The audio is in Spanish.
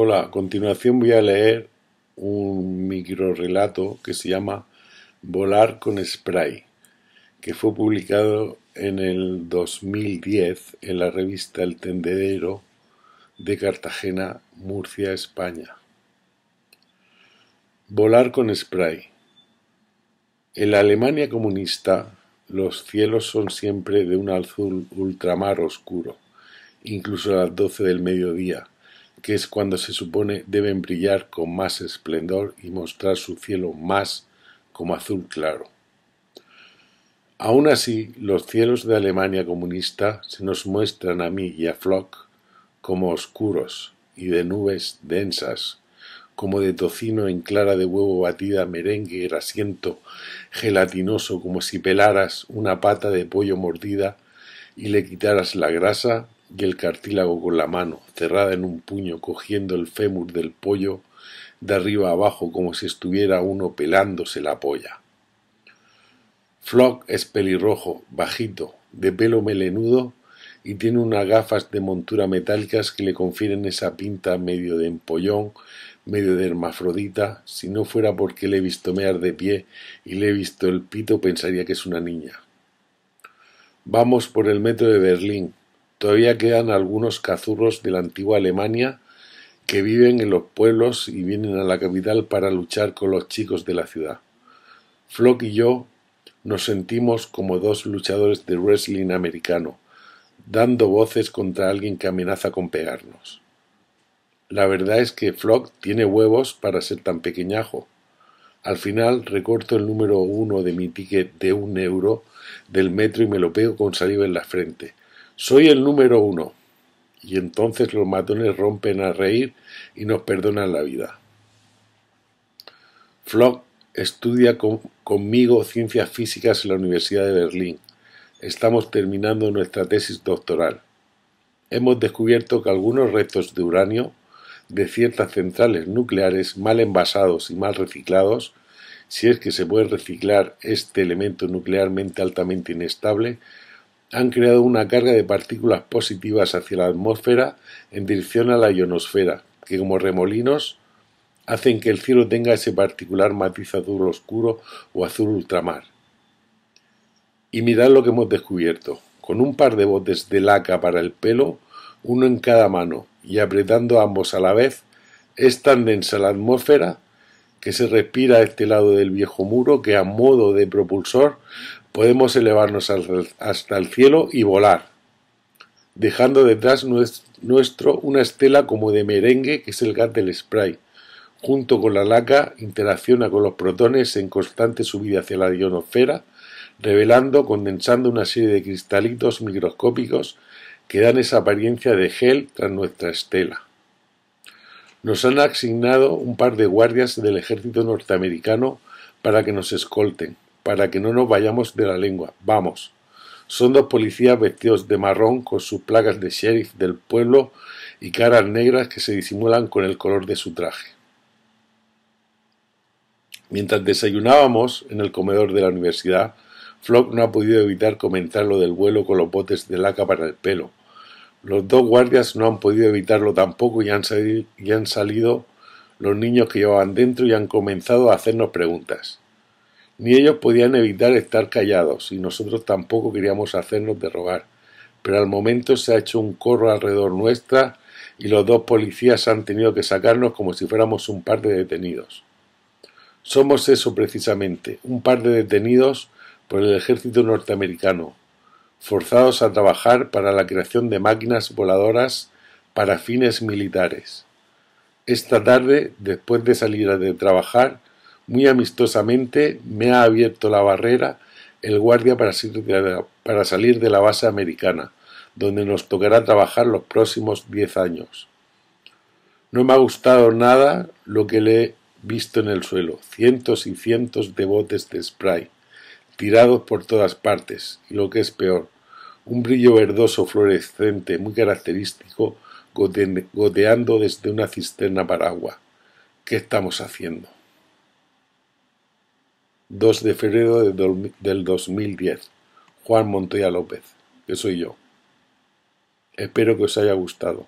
Hola, a continuación voy a leer un microrelato que se llama Volar con Spray, que fue publicado en el 2010 en la revista El Tendedero de Cartagena, Murcia, España. Volar con Spray. En la Alemania comunista los cielos son siempre de un azul ultramar oscuro, incluso a las 12 del mediodía que es cuando se supone deben brillar con más esplendor y mostrar su cielo más como azul claro. Aún así, los cielos de Alemania comunista se nos muestran a mí y a Flock como oscuros y de nubes densas, como de tocino en clara de huevo batida, merengue grasiento, gelatinoso, como si pelaras una pata de pollo mordida y le quitaras la grasa y el cartílago con la mano, cerrada en un puño, cogiendo el fémur del pollo de arriba abajo como si estuviera uno pelándose la polla. Flock es pelirrojo, bajito, de pelo melenudo y tiene unas gafas de montura metálicas que le confieren esa pinta medio de empollón, medio de hermafrodita. Si no fuera porque le he visto mear de pie y le he visto el pito, pensaría que es una niña. Vamos por el metro de Berlín, Todavía quedan algunos cazurros de la antigua Alemania que viven en los pueblos y vienen a la capital para luchar con los chicos de la ciudad. Flock y yo nos sentimos como dos luchadores de wrestling americano, dando voces contra alguien que amenaza con pegarnos. La verdad es que Flock tiene huevos para ser tan pequeñajo. Al final recorto el número uno de mi ticket de un euro del metro y me lo pego con saliva en la frente. Soy el número uno. Y entonces los matones rompen a reír y nos perdonan la vida. Flock estudia conmigo ciencias físicas en la Universidad de Berlín. Estamos terminando nuestra tesis doctoral. Hemos descubierto que algunos restos de uranio de ciertas centrales nucleares mal envasados y mal reciclados, si es que se puede reciclar este elemento nuclearmente altamente inestable, han creado una carga de partículas positivas hacia la atmósfera en dirección a la ionosfera, que como remolinos hacen que el cielo tenga ese particular matiz azul oscuro o azul ultramar. Y mirad lo que hemos descubierto. Con un par de botes de laca para el pelo, uno en cada mano, y apretando ambos a la vez, es tan densa la atmósfera que se respira a este lado del viejo muro que a modo de propulsor podemos elevarnos hasta el cielo y volar, dejando detrás nuestro una estela como de merengue que es el gas del spray. Junto con la laca interacciona con los protones en constante subida hacia la ionosfera, revelando, condensando una serie de cristalitos microscópicos que dan esa apariencia de gel tras nuestra estela. Nos han asignado un par de guardias del ejército norteamericano para que nos escolten para que no nos vayamos de la lengua. Vamos. Son dos policías vestidos de marrón con sus placas de sheriff del pueblo y caras negras que se disimulan con el color de su traje. Mientras desayunábamos en el comedor de la universidad, Flock no ha podido evitar comentar lo del vuelo con los botes de laca para el pelo. Los dos guardias no han podido evitarlo tampoco y han, salido, y han salido los niños que llevaban dentro y han comenzado a hacernos preguntas. Ni ellos podían evitar estar callados, y nosotros tampoco queríamos hacernos de rogar. Pero al momento se ha hecho un corro alrededor nuestra y los dos policías han tenido que sacarnos como si fuéramos un par de detenidos. Somos eso precisamente, un par de detenidos por el ejército norteamericano, forzados a trabajar para la creación de máquinas voladoras para fines militares. Esta tarde, después de salir de trabajar, muy amistosamente me ha abierto la barrera el guardia para salir de la base americana, donde nos tocará trabajar los próximos diez años. No me ha gustado nada lo que le he visto en el suelo, cientos y cientos de botes de spray, tirados por todas partes, y lo que es peor, un brillo verdoso fluorescente muy característico goteando desde una cisterna para agua. ¿Qué estamos haciendo? 2 de febrero de del 2010. Juan Montoya López, que soy yo. Espero que os haya gustado.